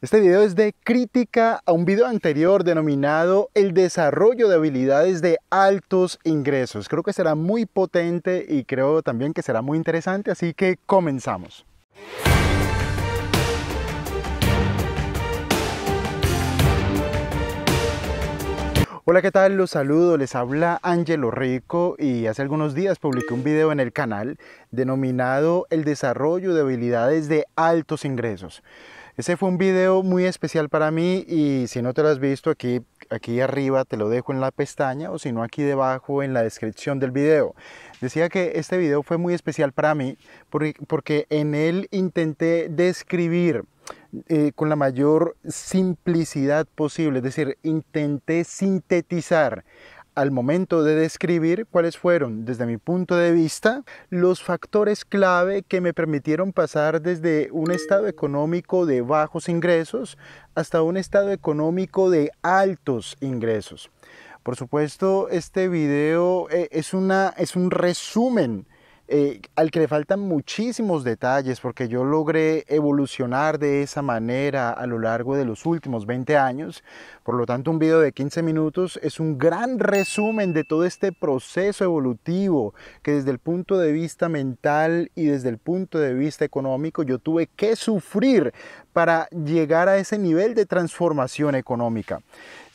Este video es de crítica a un video anterior denominado El desarrollo de habilidades de altos ingresos. Creo que será muy potente y creo también que será muy interesante, así que comenzamos. Hola, ¿qué tal? Los saludo, les habla Angelo Rico y hace algunos días publiqué un video en el canal denominado El desarrollo de habilidades de altos ingresos. Ese fue un video muy especial para mí y si no te lo has visto aquí, aquí arriba te lo dejo en la pestaña o si no aquí debajo en la descripción del video. Decía que este video fue muy especial para mí porque, en él intenté describir eh, con la mayor simplicidad posible, es decir, intenté sintetizar al momento de describir cuáles fueron, desde mi punto de vista, los factores clave que me permitieron pasar desde un estado económico de bajos ingresos hasta un estado económico de altos ingresos. Por supuesto, este video eh, es, una, es un resumen eh, al que le faltan muchísimos detalles porque yo logré evolucionar de esa manera a lo largo de los últimos 20 años. Por lo tanto, un video de 15 minutos es un gran resumen de todo este proceso evolutivo que desde el punto de vista mental y desde el punto de vista económico yo tuve que sufrir para llegar a ese nivel de transformación económica.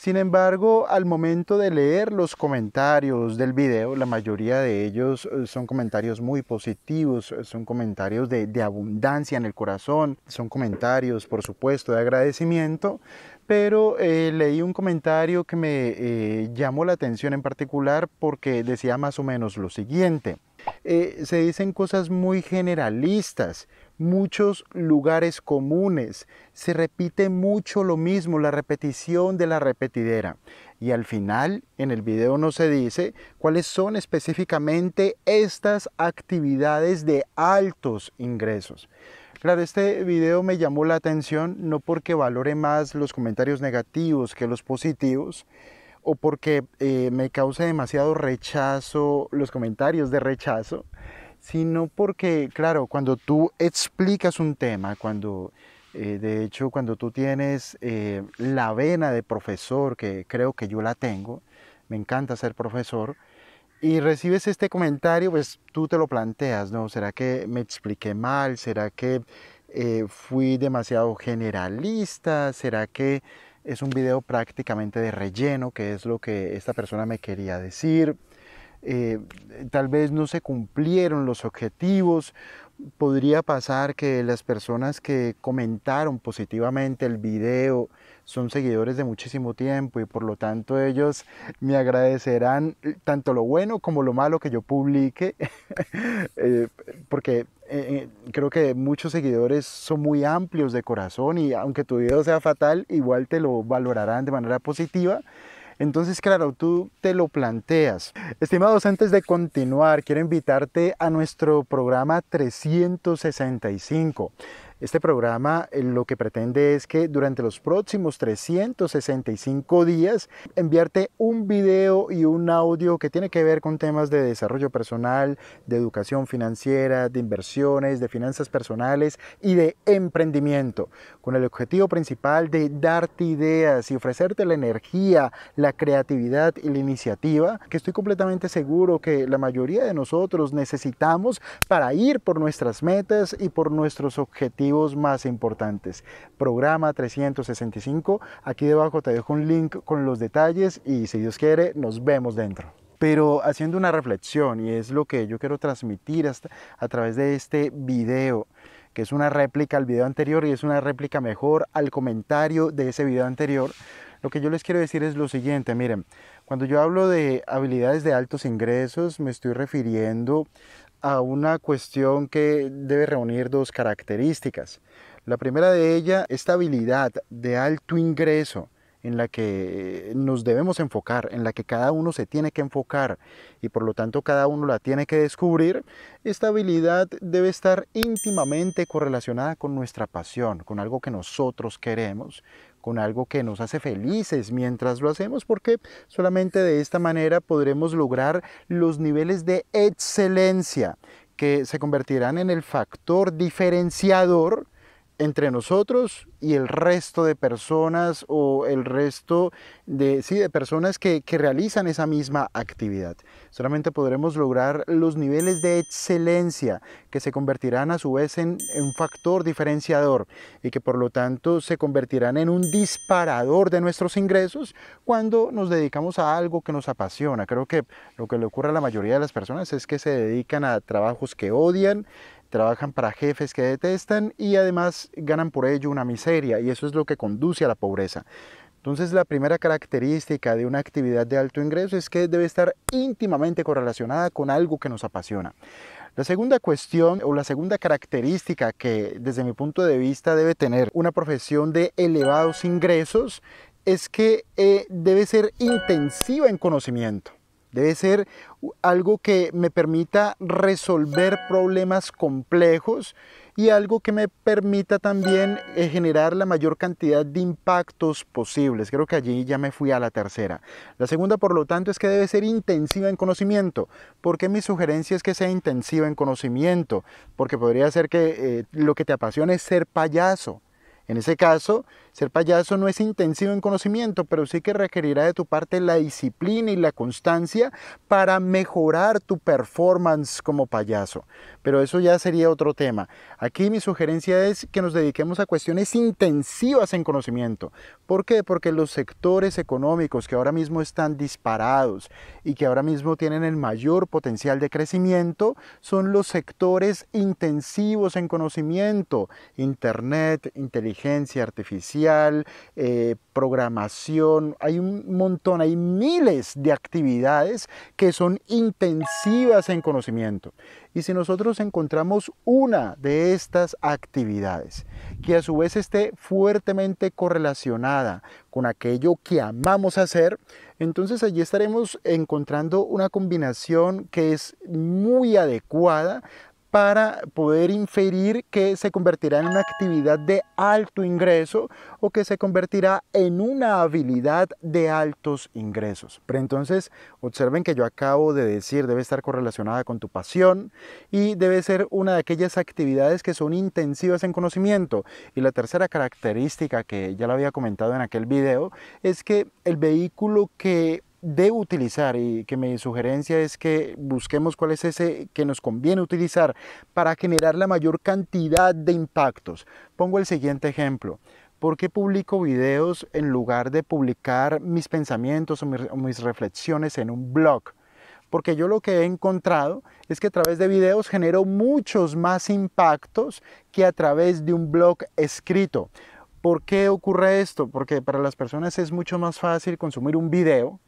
Sin embargo, al momento de leer los comentarios del video, la mayoría de ellos eh, son comentarios muy positivos, eh, son comentarios de, abundancia en el corazón, son comentarios, por supuesto, de agradecimiento, pero eh, leí un comentario que me eh, llamó la atención en particular porque decía más o menos lo siguiente. Eh, se dicen cosas muy generalistas, muchos lugares comunes, se repite mucho lo mismo, la repetición de la repetidera. Y al final, en el video no se dice cuáles son específicamente estas actividades de altos ingresos. Claro, este video me llamó la atención no porque valore más los comentarios negativos que los positivos, o porque eh, me cause demasiado rechazo los comentarios de rechazo, sino porque, claro, cuando tú explicas un tema, cuando eh, de hecho cuando tú tienes eh, la vena de profesor, que creo que yo la tengo, me encanta ser profesor, y recibes este comentario, pues tú te lo planteas, ¿no? ¿Será que me expliqué mal? ¿Será que eh, fui demasiado generalista? ¿Será que es un video prácticamente de relleno, que es lo que esta persona me quería decir? Eh, tal vez no se cumplieron los objetivos. Podría pasar que las personas que comentaron positivamente el video, son seguidores de muchísimo tiempo y por lo tanto ellos me agradecerán eh, tanto lo bueno como lo malo que yo publique, eh, porque eh, creo que muchos seguidores son muy amplios de corazón y aunque tu video sea fatal, igual te lo valorarán de manera positiva. Entonces, claro, tú te lo planteas. Estimados, antes de continuar, quiero invitarte a nuestro programa 365. Este programa eh, lo que pretende es que durante los próximos 365 días enviarte un video y un audio que tiene que ver con temas de desarrollo personal, de educación financiera, de inversiones, de finanzas personales y de emprendimiento, con el objetivo principal de darte ideas y ofrecerte la energía, la creatividad y la iniciativa que estoy completamente seguro que la mayoría de nosotros necesitamos para ir por nuestras metas y por nuestros objetivos más importantes. Programa 365. Aquí debajo te dejo un link con los detalles y si Dios quiere, nos vemos dentro pero haciendo una reflexión, y es lo que yo quiero transmitir hasta a través de este video, que es una réplica al video anterior y es una réplica mejor al comentario de ese video anterior, lo que yo les quiero decir es lo siguiente, miren, cuando yo hablo de habilidades de altos ingresos, me estoy refiriendo a una cuestión que debe reunir dos características. La primera de ella esta habilidad de alto ingreso en la que nos debemos enfocar, en la que cada uno se tiene que enfocar y por lo tanto cada uno la tiene que descubrir, esta habilidad debe estar íntimamente correlacionada con nuestra pasión, con algo que nosotros queremos, con algo que nos hace felices mientras lo hacemos, porque solamente de esta manera podremos lograr los niveles de excelencia que se convertirán en el factor diferenciador entre nosotros y el resto de personas o el resto de, sí, de personas que, que realizan esa misma actividad. Solamente podremos lograr los niveles de excelencia que se convertirán a su vez en un factor diferenciador y que por lo tanto se convertirán en un disparador de nuestros ingresos cuando nos dedicamos a algo que nos apasiona. Creo que lo que le ocurre a la mayoría de las personas es que se dedican a trabajos que odian, trabajan para jefes que detestan y además ganan por ello una miseria y eso es lo que conduce a la pobreza. Entonces la primera característica de una actividad de alto ingreso es que debe estar íntimamente correlacionada con algo que nos apasiona. La segunda cuestión o la segunda característica que desde mi punto de vista debe tener una profesión de elevados ingresos es que eh, debe ser intensiva en conocimiento. Debe ser algo que me permita resolver problemas complejos y algo que me permita también eh, generar la mayor cantidad de impactos posibles. Creo que allí ya me fui a la tercera. La segunda, por lo tanto, es que debe ser intensiva en conocimiento. porque mi sugerencia es que sea intensiva en conocimiento? Porque podría ser que eh, lo que te apasiona es ser payaso. En ese caso, ser payaso no es intensivo en conocimiento, pero sí que requerirá de tu parte la disciplina y la constancia para mejorar tu performance como payaso. Pero eso ya sería otro tema. Aquí mi sugerencia es que nos dediquemos a cuestiones intensivas en conocimiento. ¿Por qué? Porque los sectores económicos que ahora mismo están disparados y que ahora mismo tienen el mayor potencial de crecimiento son los sectores intensivos en conocimiento. Internet, inteligencia artificial, eh, programación, hay un montón, hay miles de actividades que son intensivas en conocimiento. Y si nosotros encontramos una de estas actividades, que a su vez esté fuertemente correlacionada con aquello que amamos hacer, entonces allí estaremos encontrando una combinación que es muy adecuada para poder inferir que se convertirá en una actividad de alto ingreso o que se convertirá en una habilidad de altos ingresos. Pero entonces observen que yo acabo de decir debe estar correlacionada con tu pasión y debe ser una de aquellas actividades que son intensivas en conocimiento. Y la tercera característica que ya la había comentado en aquel video es que el vehículo que de utilizar y que mi sugerencia es que busquemos cuál es ese que nos conviene utilizar para generar la mayor cantidad de impactos. Pongo el siguiente ejemplo. ¿Por qué publico videos en lugar de publicar mis pensamientos o mis, o mis reflexiones en un blog? porque yo lo que he encontrado es que a través de videos genero muchos más impactos que a través de un blog escrito. ¿Por qué ocurre esto? Porque para las personas es mucho más fácil consumir un video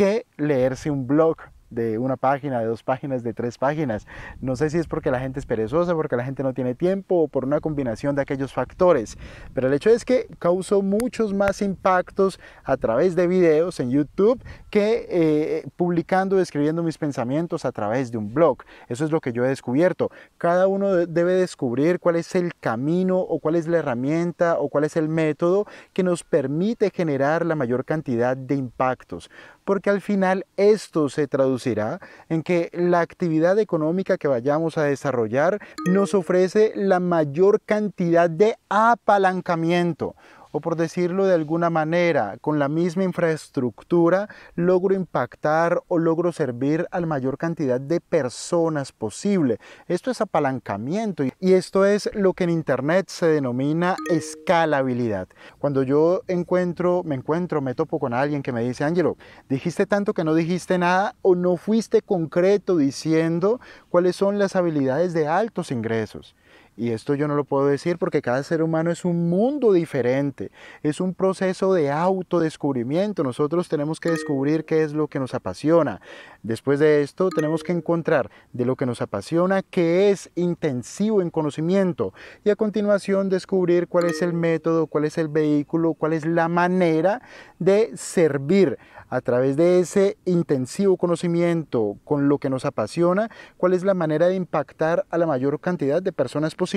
que leerse un blog de una página, de dos páginas, de tres páginas. No sé si es porque la gente es perezosa, porque la gente no tiene tiempo o por una combinación de aquellos factores. Pero el hecho es que causó muchos más impactos a través de videos en YouTube que eh, publicando, escribiendo mis pensamientos a través de un blog. Eso es lo que yo he descubierto. Cada uno debe descubrir cuál es el camino o cuál es la herramienta o cuál es el método que nos permite generar la mayor cantidad de impactos porque al final esto se traducirá en que la actividad económica que vayamos a desarrollar nos ofrece la mayor cantidad de apalancamiento, o por decirlo de alguna manera, con la misma infraestructura, logro impactar o logro servir a mayor cantidad de personas posible. Esto es apalancamiento y esto es lo que en Internet se denomina escalabilidad. Cuando yo encuentro, me encuentro, me topo con alguien que me dice, Ángelo, dijiste tanto que no dijiste nada o no fuiste concreto diciendo cuáles son las habilidades de altos ingresos y esto yo no lo puedo decir porque cada ser humano es un mundo diferente, es un proceso de autodescubrimiento, nosotros tenemos que descubrir qué es lo que nos apasiona. Después de esto tenemos que encontrar de lo que nos apasiona qué es intensivo en conocimiento y a continuación descubrir cuál es el método, cuál es el vehículo, cuál es la manera de servir a través de ese intensivo conocimiento con lo que nos apasiona, cuál es la manera de impactar a la mayor cantidad de personas posibles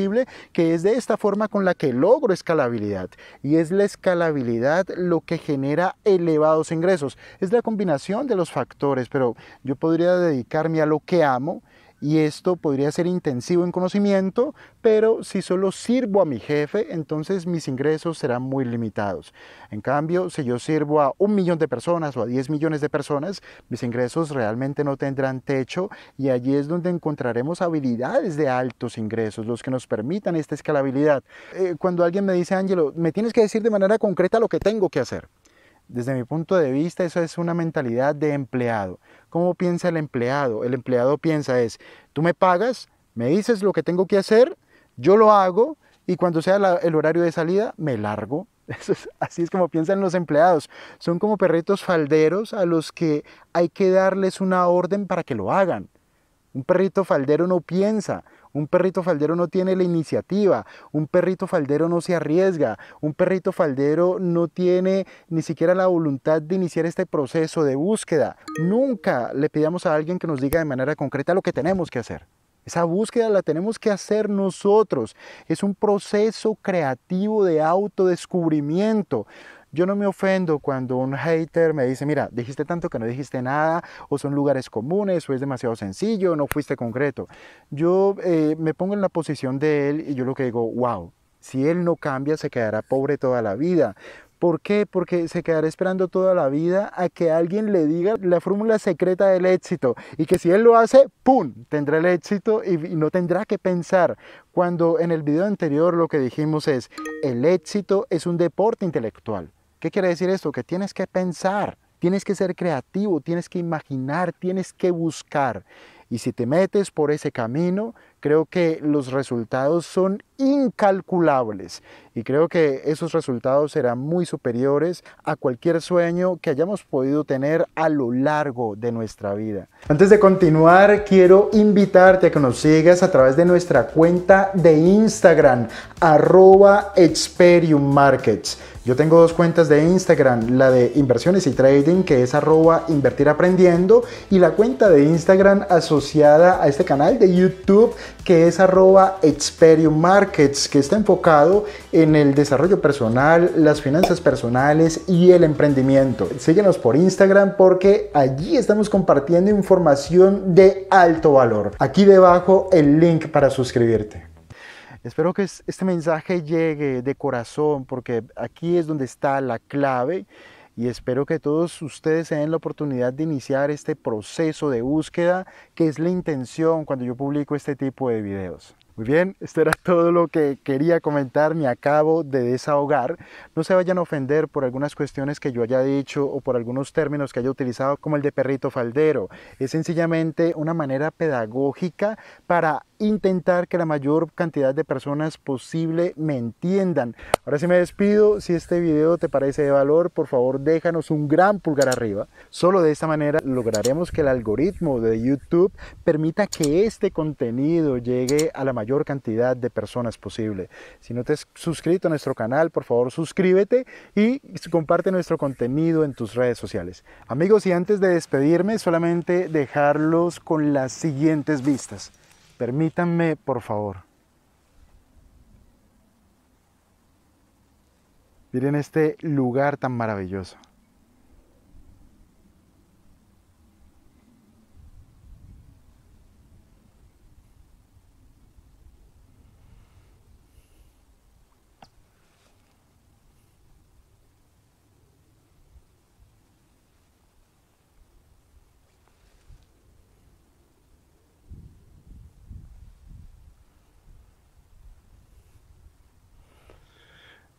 que es de esta forma con la que logro escalabilidad. Y es la escalabilidad lo que genera elevados ingresos. Es la combinación de los factores, pero yo podría dedicarme a lo que amo y esto podría ser intensivo en conocimiento, pero si solo sirvo a mi jefe, entonces mis ingresos serán muy limitados. En cambio, si yo sirvo a un millón de personas o a 10 millones de personas, mis ingresos realmente no tendrán techo y allí es donde encontraremos habilidades de altos ingresos, los que nos permitan esta escalabilidad. Eh, cuando alguien me dice, Ángelo, me tienes que decir de manera concreta lo que tengo que hacer. Desde mi punto de vista, eso es una mentalidad de empleado. ¿Cómo piensa el empleado? El empleado piensa es, tú me pagas, me dices lo que tengo que hacer, yo lo hago y cuando sea el horario de salida, me largo. así es como piensan los empleados. Son como perritos falderos a los que hay que darles una orden para que lo hagan. Un perrito faldero no piensa. Un perrito faldero no tiene la iniciativa, un perrito faldero no se arriesga, un perrito faldero no tiene ni siquiera la voluntad de iniciar este proceso de búsqueda. Nunca le pidamos a alguien que nos diga de manera concreta lo que tenemos que hacer. Esa búsqueda la tenemos que hacer nosotros. Es un proceso creativo de autodescubrimiento. Yo no me ofendo cuando un hater me dice, mira, dijiste tanto que no dijiste nada, o son lugares comunes, o es demasiado sencillo, o no fuiste concreto. Yo eh, me pongo en la posición de él y yo lo que digo, wow, si él no cambia se quedará pobre toda la vida. ¿Por qué? Porque se quedará esperando toda la vida a que alguien le diga la fórmula secreta del éxito y que si él lo hace, ¡pum!, tendrá el éxito y, no tendrá que pensar. Cuando en el video anterior lo que dijimos es, el éxito es un deporte intelectual. ¿Qué quiere decir esto? Que tienes que pensar, tienes que ser creativo, tienes que imaginar, tienes que buscar. Y si te metes por ese camino, creo que los resultados son incalculables y creo que esos resultados serán muy superiores a cualquier sueño que hayamos podido tener a lo largo de nuestra vida. Antes de continuar, quiero invitarte a que nos sigas a través de nuestra cuenta de Instagram, arroba Experium Markets. Yo tengo dos cuentas de Instagram, la de inversiones y trading, que es arroba invertir aprendiendo, y la cuenta de Instagram asociada a este canal de YouTube, que es arroba Experium Markets que está enfocado en el desarrollo personal, las finanzas personales y el emprendimiento. Síguenos por Instagram porque allí estamos compartiendo información de alto valor. Aquí debajo el link para suscribirte. Espero que este mensaje llegue de corazón porque aquí es donde está la clave y espero que todos ustedes se den la oportunidad de iniciar este proceso de búsqueda que es la intención cuando yo publico este tipo de videos. Muy bien, esto era todo lo que quería comentar, me acabo de desahogar. No se vayan a ofender por algunas cuestiones que yo haya dicho o por algunos términos que haya utilizado como el de perrito faldero. Es sencillamente una manera pedagógica para intentar que la mayor cantidad de personas posible me entiendan. Ahora sí me despido, si este video te parece de valor, por favor déjanos un gran pulgar arriba. Solo de esta manera lograremos que el algoritmo de YouTube permita que este contenido llegue a la mayor cantidad de personas posible. Si no te has suscrito a nuestro canal, por favor suscríbete y comparte nuestro contenido en tus redes sociales. Amigos, y antes de despedirme, solamente dejarlos con las siguientes vistas. Permítanme, por favor. Miren este lugar tan maravilloso.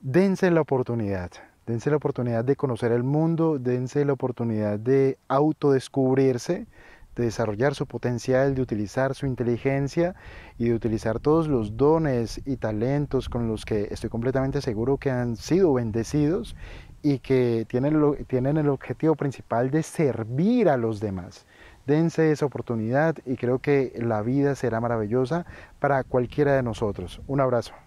dense la oportunidad, dense la oportunidad de conocer el mundo, dense la oportunidad de autodescubrirse, de desarrollar su potencial, de utilizar su inteligencia y de utilizar todos los dones y talentos con los que estoy completamente seguro que han sido bendecidos y que tienen, tienen el objetivo principal de servir a los demás. Dense esa oportunidad y creo que la vida será maravillosa para cualquiera de nosotros. Un abrazo.